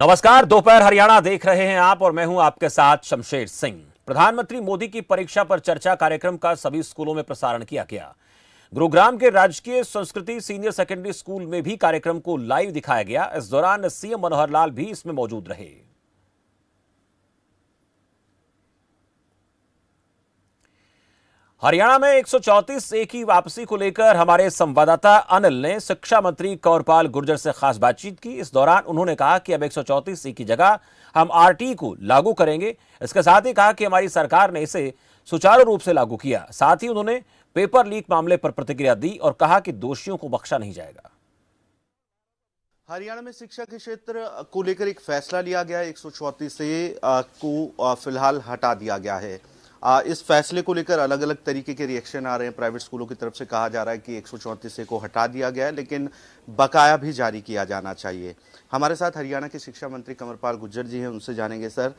नमस्कार दोपहर हरियाणा देख रहे हैं आप और मैं हूं आपके साथ शमशेर सिंह प्रधानमंत्री मोदी की परीक्षा पर चर्चा कार्यक्रम का सभी स्कूलों में प्रसारण किया गया गुरुग्राम के राजकीय संस्कृति सीनियर सेकेंडरी स्कूल में भी कार्यक्रम को लाइव दिखाया गया इस दौरान सीएम मनोहर लाल भी इसमें मौजूद रहे हरियाणा में 134 एक ही वापसी को लेकर हमारे संवाददाता अनिल ने शिक्षा मंत्री कौरपाल गुर्जर से खास बातचीत की इस दौरान उन्होंने कहा कि अब 134 ए की जगह हम आरटी को लागू करेंगे इसके साथ ही कहा कि हमारी सरकार ने इसे सुचारू रूप से लागू किया साथ ही उन्होंने पेपर लीक मामले पर प्रतिक्रिया दी और कहा कि दोषियों को बख्शा नहीं जाएगा हरियाणा में शिक्षा के क्षेत्र को लेकर एक फैसला लिया गया एक से को फिलहाल हटा दिया गया है इस फैसले को लेकर अलग अलग तरीके के रिएक्शन आ रहे हैं प्राइवेट स्कूलों की तरफ से कहा जा रहा है कि एक से को हटा दिया गया है लेकिन बकाया भी जारी किया जाना चाहिए हमारे साथ हरियाणा के शिक्षा मंत्री कंवरपाल गुज्जर जी हैं उनसे जानेंगे सर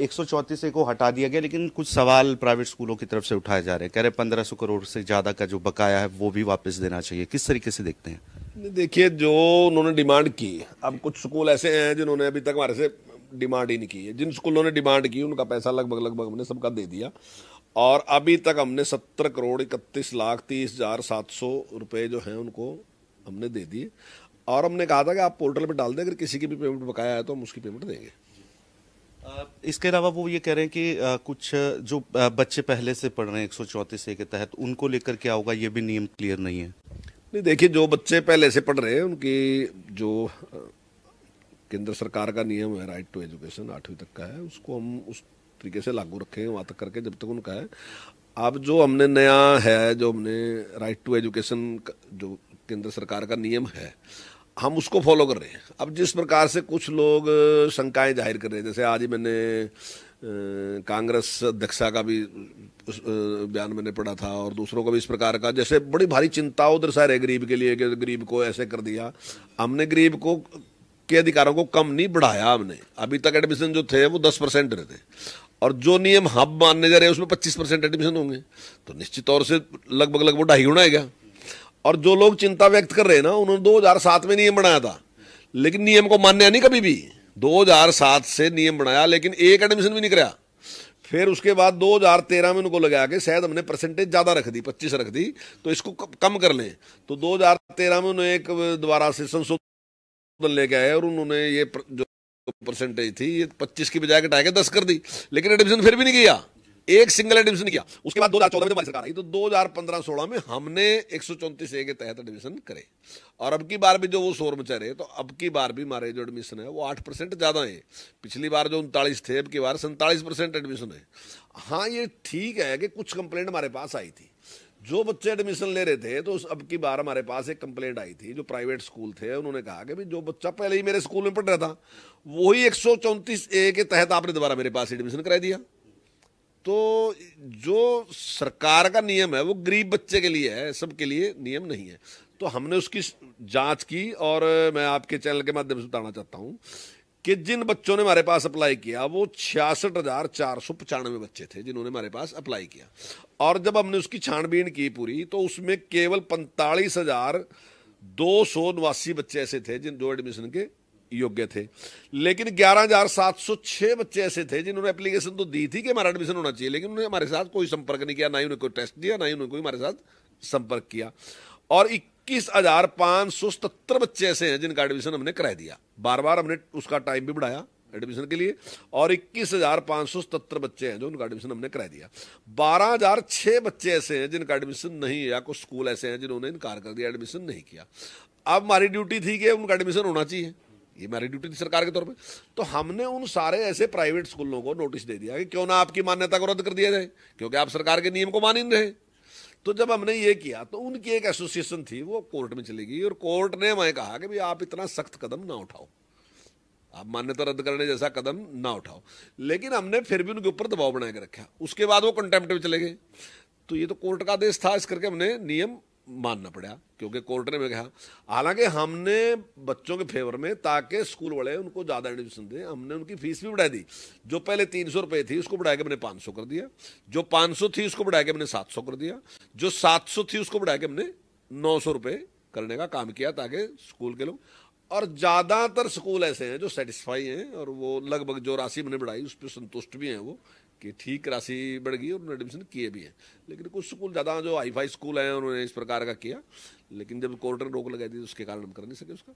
एक से को हटा दिया गया लेकिन कुछ सवाल प्राइवेट स्कूलों की तरफ से उठाए जा रहे हैं कह रहे पंद्रह सौ करोड़ से ज़्यादा का जो बकाया है वो भी वापस देना चाहिए किस तरीके से देखते हैं देखिए जो उन्होंने डिमांड की अब कुछ स्कूल ऐसे हैं जिन्होंने अभी तक हमारे से डिमांड ही नहीं की है जिन स्कूलों ने डिमांड की उनका पैसा लगभग लगभग हमने सबका दे दिया और अभी तक हमने सत्तर करोड़ इकतीस लाख तीस हजार सात सौ रुपये जो हैं उनको हमने दे दिए और हमने कहा था कि आप पोर्टल पर डाल दें अगर किसी की भी पेमेंट बकाया है तो हम उसकी पेमेंट देंगे इसके अलावा वो ये कह रहे हैं कि कुछ जो बच्चे पहले से पढ़ रहे हैं एक सौ चौंतीस ए के तहत उनको लेकर क्या होगा ये भी नियम क्लियर नहीं है नहीं देखिए जो बच्चे पहले से पढ़ रहे हैं उनकी जो केंद्र सरकार का नियम है राइट टू एजुकेशन आठवीं तक का है उसको हम उस तरीके से लागू रखें वहाँ तक करके जब तक उनका है अब जो हमने नया है जो हमने राइट टू एजुकेशन जो केंद्र सरकार का नियम है हम उसको फॉलो कर रहे हैं अब जिस प्रकार से कुछ लोग शंकाएं जाहिर कर रहे हैं जैसे आज ही मैंने कांग्रेस अध्यक्षा का भी बयान मैंने पढ़ा था और दूसरों को भी इस प्रकार का जैसे बड़ी भारी चिंता उधर दर्शा रहे गरीब के लिए कि गरीब को ऐसे कर दिया हमने गरीब को के अधिकारों को कम नहीं बढ़ाया हमने अभी तक एडमिशन जो थे वो दस परसेंट रहे थे और जो नियम हम मानने जा रहे हैं उसमें पच्चीस परसेंट एडमिशन होंगे तो निश्चित तौर से लगभग लगभग ढाई गुना है क्या और जो लोग चिंता व्यक्त कर रहे हैं ना उन्होंने दो में नियम बनाया था लेकिन नियम को मान्या नहीं कभी भी 2007 से नियम बनाया लेकिन एक एडमिशन भी नहीं कराया फिर उसके बाद 2013 में उनको लगाया कि शायद हमने परसेंटेज ज़्यादा रख दी 25 रख दी तो इसको कम कर लें तो 2013 में उन्होंने एक दोबारा से संशोधन ले गए और उन्होंने ये जो परसेंटेज थी ये 25 की बजाय घटा के दस कर दी लेकिन एडमिशन फिर भी नहीं किया एक सिंगल एडमिशन किया उसके बाद 2014 में हमारी सरकार आई तो 2015-16 में हमने एक सौ ए के तहत एडमिशन करे और अब की बार भी जो वो शोर मचा रहे तो अब की बार भी हमारे जो एडमिशन है वो आठ परसेंट ज़्यादा है पिछली बार जो उनतालीस थे अब की बार सैंतालीस परसेंट एडमिशन है हाँ ये ठीक है कि कुछ कंप्लेंट हमारे पास आई थी जो बच्चे एडमिशन ले रहे थे तो उस अब की बार हमारे पास एक कंप्लेंट आई थी जो प्राइवेट स्कूल थे उन्होंने कहा कि भाई जो बच्चा पहले ही मेरे स्कूल में पढ़ रहा था वही एक सौ चौंतीस ए के तहत आपने दोबारा मेरे पास एडमिशन करा दिया तो जो सरकार का नियम है वो गरीब बच्चे के लिए है सबके लिए नियम नहीं है तो हमने उसकी जांच की और मैं आपके चैनल के माध्यम से बताना चाहता हूँ कि जिन बच्चों ने हमारे पास अप्लाई किया वो छियासठ हज़ार चार सौ पचानवे बच्चे थे जिन्होंने हमारे पास अप्लाई किया और जब हमने उसकी छानबीन की पूरी तो उसमें केवल पैंतालीस हज़ार दो सौ नवासी बच्चे ऐसे थे जिन जो एडमिशन के योग्य थे लेकिन ग्यारह हज़ार सात सौ छः बच्चे ऐसे थे जिन्होंने एप्लीकेशन तो दी थी कि हमारा एडमिशन होना चाहिए लेकिन उन्होंने हमारे साथ कोई संपर्क नहीं किया ना ही उन्हें कोई टेस्ट दिया ना ही उन्होंने कोई हमारे साथ संपर्क किया और इक्कीस हजार पाँच सौ सतर बच्चे ऐसे हैं जिनका एडमिशन हमने करा दिया बार बार हमने उसका टाइम भी बढ़ाया एडमिशन के लिए और इक्कीस हजार पाँच सौ सतर बच्चे हैं जो उनका एडमिशन हमने करा दिया बारह हजार छः बच्चे ऐसे हैं जिनका एडमिशन नहीं या कुछ स्कूल ऐसे हैं जिन्होंने इनकार कर दिया एडमिशन नहीं किया अब हमारी ड्यूटी थी कि उनका एडमिशन होना चाहिए ये हमारी ड्यूटी थी सरकार के तौर पर तो हमने उन सारे ऐसे प्राइवेट स्कूलों को नोटिस दे दिया कि क्यों ना आपकी मान्यता को रद्द कर दिया जाए क्योंकि आप सरकार के नियम को मान ही नहीं रहे तो जब हमने ये किया तो उनकी एक एसोसिएशन थी वो कोर्ट में चली गई और कोर्ट ने हमें कहा कि भाई आप इतना सख्त कदम ना उठाओ आप मान्यता रद्द करने जैसा कदम ना उठाओ लेकिन हमने फिर भी उनके ऊपर दबाव बनाए के रखा उसके बाद वो कंटेम्प्ट में चले गए तो ये तो कोर्ट का आदेश था इस करके हमने नियम मानना पड़ा क्योंकि कोर्ट ने मैं कहा हालांकि हमने बच्चों के फेवर में ताकि स्कूल वाले उनको ज़्यादा एडमिशन दें हमने उनकी फीस भी बढ़ा दी जो पहले तीन सौ रुपये थी उसको बढ़ा के मैंने पाँच सौ कर दिया जो पाँच सौ थी उसको बढ़ा के मैंने सात सौ कर दिया जो सात सौ थी उसको बढ़ा के हमने नौ सौ रुपये करने का काम किया ताकि स्कूल के लोग और ज़्यादातर स्कूल ऐसे हैं जो सेटिस्फाई हैं और वो लगभग जो राशि मैंने बढ़ाई उस पर संतुष्ट भी हैं वो कि ठीक राशि बढ़ गई और उन्होंने एडमिशन किए भी हैं लेकिन कुछ स्कूल ज़्यादा जो हाई फाई स्कूल हैं उन्होंने इस प्रकार का किया लेकिन जब कोर्ट ने रोक लगाई थी तो उसके कारण हम कर नहीं सके उसका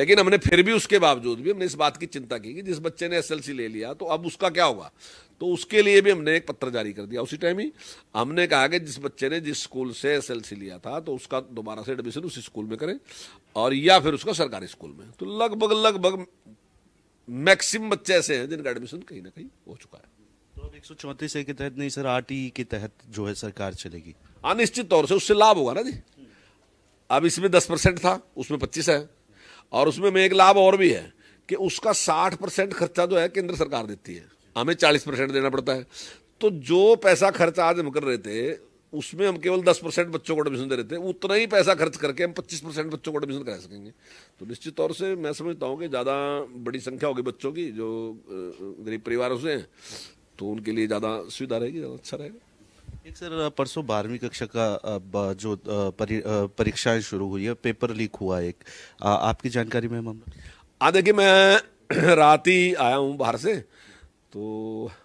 लेकिन हमने फिर भी उसके बावजूद भी हमने इस बात की चिंता की कि जिस बच्चे ने एस ले लिया तो अब उसका क्या होगा तो उसके लिए भी हमने एक पत्र जारी कर दिया उसी टाइम ही हमने कहा कि जिस बच्चे ने जिस स्कूल से एस लिया था तो उसका दोबारा से एडमिशन उस स्कूल में करें और या फिर उसका सरकारी स्कूल में तो लगभग लगभग मैक्सिमम बच्चे ऐसे हैं जिनका एडमिशन कहीं ना कहीं हो चुका है एक ए के तहत नहीं सर आर के तहत जो है सरकार चलेगी अनिश्चित हाँ, तौर से उससे लाभ होगा ना जी अब इसमें दस परसेंट था उसमें पच्चीस है और उसमें में एक लाभ और भी है कि उसका साठ परसेंट खर्चा जो है केंद्र सरकार देती है हमें चालीस परसेंट देना पड़ता है तो जो पैसा खर्च आज हम कर रहे थे उसमें हम केवल दस परसेंट बच्चों को एडमिशन दे रहे थे उतना ही पैसा खर्च करके हम पच्चीस परसेंट बच्चों को एडमिशन करा सकेंगे तो निश्चित तौर से मैं समझता हूँ कि ज़्यादा बड़ी संख्या होगी बच्चों की जो गरीब परिवारों से हैं तो उनके लिए ज़्यादा सुविधा रहेगी ज़्यादा अच्छा रहेगा एक सर परसों बारहवीं कक्षा का जो परीक्षाएं शुरू हुई है पेपर लीक हुआ एक आपकी जानकारी में मामला हाँ, आ देखिए मैं रात ही आया हूँ बाहर से तो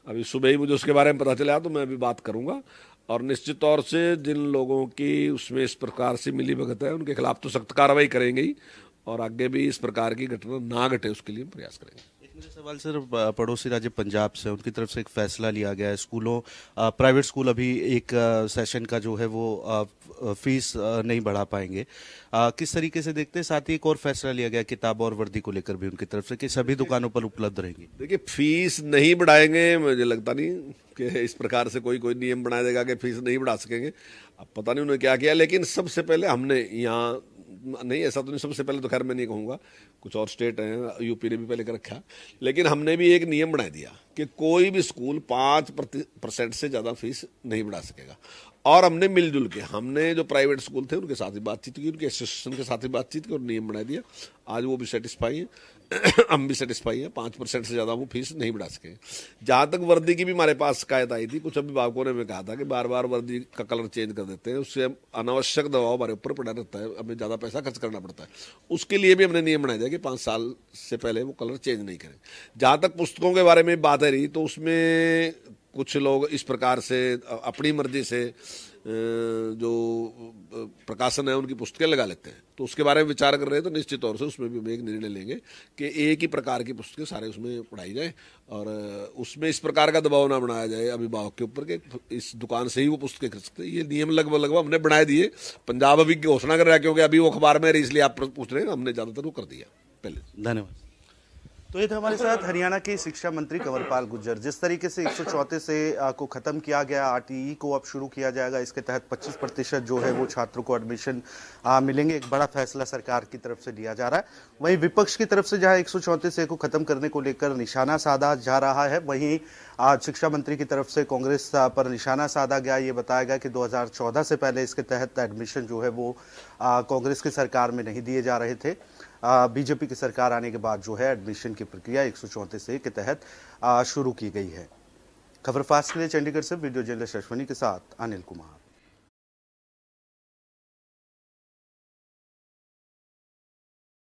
अभी सुबह ही मुझे उसके बारे में पता चला तो मैं अभी बात करूँगा और निश्चित तौर से जिन लोगों की उसमें इस प्रकार से मिली भगत है उनके खिलाफ तो सख्त कार्रवाई करेंगे ही और आगे भी इस प्रकार की घटना ना घटे उसके लिए प्रयास करेंगे सवाल सर पड़ोसी राज्य पंजाब से उनकी तरफ से एक फैसला लिया गया है स्कूलों प्राइवेट स्कूल अभी एक सेशन का जो है वो फीस नहीं बढ़ा पाएंगे आ, किस तरीके से देखते हैं साथ ही एक और फैसला लिया गया किताब और वर्दी को लेकर भी उनकी तरफ से कि सभी दुकानों पर उपलब्ध रहेंगी देखिए फीस नहीं बढ़ाएंगे मुझे लगता नहीं कि इस प्रकार से कोई कोई नियम बना देगा कि फीस नहीं बढ़ा सकेंगे अब पता नहीं उन्होंने क्या किया लेकिन सबसे पहले हमने यहाँ नहीं ऐसा तो नहीं सबसे पहले तो खैर मैं नहीं कहूँगा कुछ और स्टेट हैं यूपी ने भी पहले कर रखा लेकिन हमने भी एक नियम बना दिया कि कोई भी स्कूल पाँच परसेंट से ज़्यादा फीस नहीं बढ़ा सकेगा और हमने मिलजुल के हमने जो प्राइवेट स्कूल थे उनके साथ ही बातचीत की उनके एसोसिएशन के साथ ही बातचीत की और नियम बना दिया आज वो भी सेटिस्फाई हैं हम भी सेटिस्फाई हैं पाँच परसेंट से ज़्यादा वो फीस नहीं बढ़ा सके जहाँ तक वर्दी की भी हमारे पास शिकायत आई थी कुछ अभिभावकों ने हमें कहा था कि बार बार वर्दी का कलर चेंज कर देते हैं उससे अनावश्यक दबाव हमारे ऊपर पड़ा रहता है हमें ज़्यादा पैसा खर्च करना पड़ता है उसके लिए भी हमने नियम बनाया दिया कि पाँच साल से पहले वो कलर चेंज नहीं करें जहाँ तक पुस्तकों के बारे में बात है रही तो उसमें कुछ लोग इस प्रकार से अपनी मर्जी से जो प्रकाशन है उनकी पुस्तकें लगा लेते हैं तो उसके बारे में विचार कर रहे हैं तो निश्चित तौर से उसमें भी हम एक निर्णय लेंगे कि एक ही प्रकार की पुस्तकें सारे उसमें पढ़ाई जाए और उसमें इस प्रकार का दबाव ना बनाया जाए अभिभावक के ऊपर कि इस दुकान से ही वो पुस्तकें खरीद सकते ये नियम लगभग लगभग हमने बनाए दिए पंजाब अभी घोषणा कर रहा है क्योंकि अभी वो अखबार में इसलिए आप पूछ रहे हैं हमने ज़्यादातर वो कर दिया पहले धन्यवाद तो ये थे हमारे साथ हरियाणा के शिक्षा मंत्री कंवरपाल गुज्जर जिस तरीके से एक से को ख़त्म किया गया आर को अब शुरू किया जाएगा इसके तहत 25 प्रतिशत जो है वो छात्रों को एडमिशन मिलेंगे एक बड़ा फैसला सरकार की तरफ से लिया जा रहा है वहीं विपक्ष की तरफ से जहां एक ए को ख़त्म करने को लेकर निशाना साधा जा रहा है वहीं आज शिक्षा मंत्री की तरफ से कांग्रेस पर निशाना साधा गया ये बताया गया कि 2014 से पहले इसके तहत एडमिशन जो है वो कांग्रेस की सरकार में नहीं दिए जा रहे थे बीजेपी की सरकार आने के बाद जो है एडमिशन की प्रक्रिया एक ए के तहत शुरू की गई है खबर फास्ट के लिए चंडीगढ़ से वीडियो जर्नलिस्ट अश्वनी के साथ अनिल कुमार